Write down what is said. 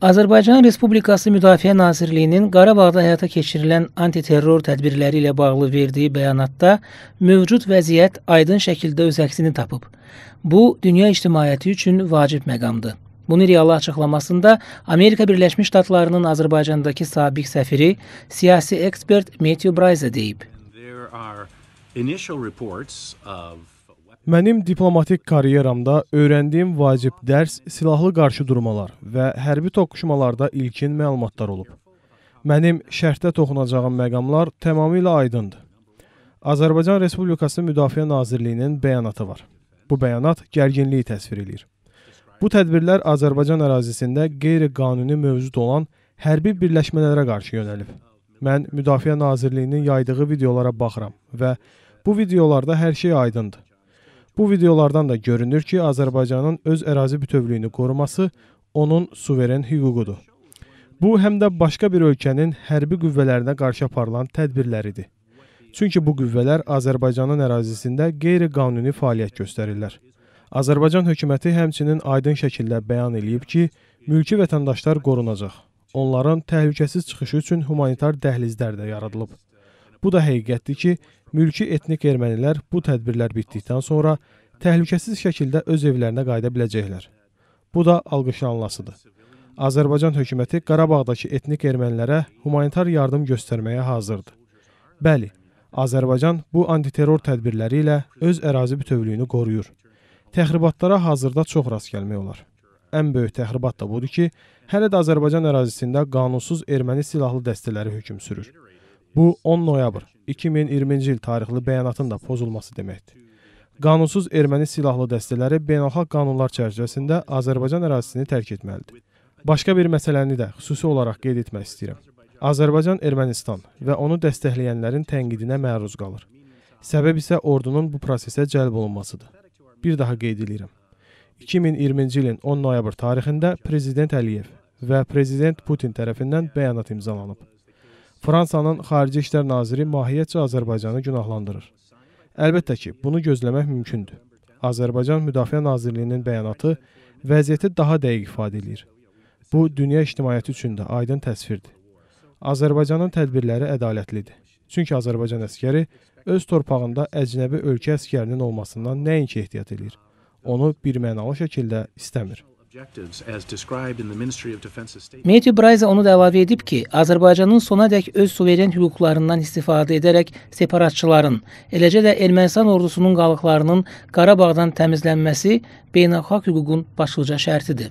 Azərbaycan Respublikası Müdafiə Nazirliyinin Qarabağda həyata keçirilən antiterror tədbirləri ilə bağlı verdiyi bəyanatda mövcud vəziyyət aydın şəkildə öz əksini tapıb. Bu dünya ictimaiyyəti üçün vacib məqamdır. Bunu realı açıqlamasında Amerika Birləşmiş Ştatlarının Azərbaycandakı sabiq səfiri, siyasi ekspert Matthew Bryce deyib. There are initial reports of Mənim diplomatik karyeramda öyrəndiyim vacib dərs silahlı qarşıdurmalar və hərbi toqquşmalarda ilkin məlumatlar olub. Mənim şərhdə toxunacağım məqamlar tamamilə aydındır. Azərbaycan Respublikası Müdafiə Nazirliyinin bəyanatı var. Bu bəyanat gərginliyi təsvir eləyir. Bu tədbirlər Azərbaycan ərazisində qeyri-qanuni mövcud olan hərbi birləşmələrə qarşı yönəlib. Mən Müdafiə Nazirliyinin yaydığı videolara baxıram və bu videolarda hər şey aydındır. Bu videolardan da görünür ki, Azərbaycanın öz ərazi bütövlüyünü qoruması onun suveren hüququdur. Bu həm də başqa bir ölkənin hərbi qüvvələrinə qarşı aparılan tədbirləridir. Çünki bu qüvvələr Azərbaycanın ərazisində qeyri-qanuni fəaliyyət göstərirlər. Azərbaycan hökuməti həmçinin aydın şəkildə bəyan eləyib ki, mülki vətəndaşlar qorunacaq. Onların təhlükəsiz çıxışı üçün humanitar dəhlizlər də yaradılıb. Bu da həqiqətdir ki, mülki etnik ermənilər bu tədbirlər bitdikdən sonra təhlükəsiz şəkildə öz evlərinə qayıda biləcəklər. Bu da alqışlanılasıdır. Azərbaycan hökuməti Qarabağdakı etnik ermənilərə humanitar yardım göstərməyə hazırdır. Bəli, Azərbaycan bu antiterror tədbirləri ilə öz ərazi bütövlüyünü qoruyur. Təxribatlara hazırda çox rast gəlmək olar. Ən böyük təxribat da budur ki, hələ də Azərbaycan ərazisində qanunsuz erməni silahlı dəstələri hökm sürür. Bu 10 noyabr 2020-ci il tarixli bəyanatın da pozulması deməkdir. Qanunsuz erməni silahlı dəstələri beynəlxalq qanunlar çərçivəsində Azərbaycan ərazisini tərk etməlidir. Başqa bir məsələni də xüsusi olaraq qeyd etmək istəyirəm. Azərbaycan Ermənistan və onu dəstəkləyənlərin tənqidinə məruz qalır. Səbəb isə ordunun bu prosesə cəlb olunmasıdır. Bir daha qeyd edirəm. 2020-ci ilin 10 noyabr tarixində prezident Əliyev və prezident Putin tərəfindən bəyanat imzalanıb. Fransanın Xarici İşlər naziri mahiyyətcə Azərbaycanı günahlandırır. Əlbəttə ki, bunu gözləmək mümkündür. Azərbaycan Müdafiə Nazirliyinin bəyanatı vəziyyəti daha dəqiq ifadə eləyir. Bu dünya ictimaiyyəti üçün də aydın təsvirdir. Azərbaycanın tədbirləri ədalətlidir. Çünki Azərbaycan əskəri öz torpağında əcnəbi ölkə əskərinin olmasından nəinki ehtiyat eləyir, onu birmənalı şəkildə istəmir. Matthew Bryce onu da əlavə edib ki, Azərbaycanın sonadək öz suveren hüquqlarından istifadə edərək separatçıların, eləcə də Ermənistan ordusunun qalıqlarının Qarabağdan təmizlənməsi beynəlxalq hüququn başlıca şərtidir.